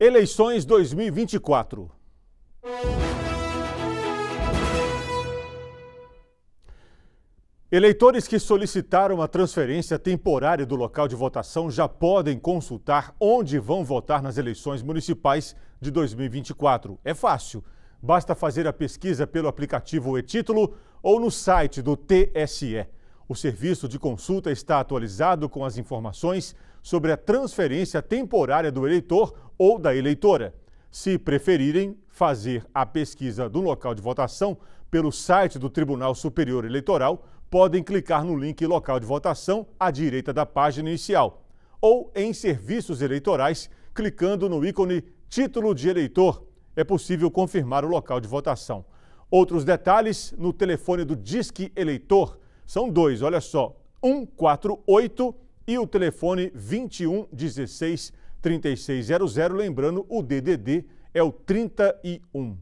Eleições 2024. Eleitores que solicitaram a transferência temporária do local de votação já podem consultar onde vão votar nas eleições municipais de 2024. É fácil. Basta fazer a pesquisa pelo aplicativo e-título ou no site do TSE. O serviço de consulta está atualizado com as informações sobre a transferência temporária do eleitor ou da eleitora. Se preferirem fazer a pesquisa do local de votação pelo site do Tribunal Superior Eleitoral, podem clicar no link Local de Votação à direita da página inicial, ou em Serviços Eleitorais, clicando no ícone Título de Eleitor. É possível confirmar o local de votação. Outros detalhes no telefone do Disque Eleitor. São dois, olha só, 148 e o telefone 2116 3600, lembrando, o DDD é o 31.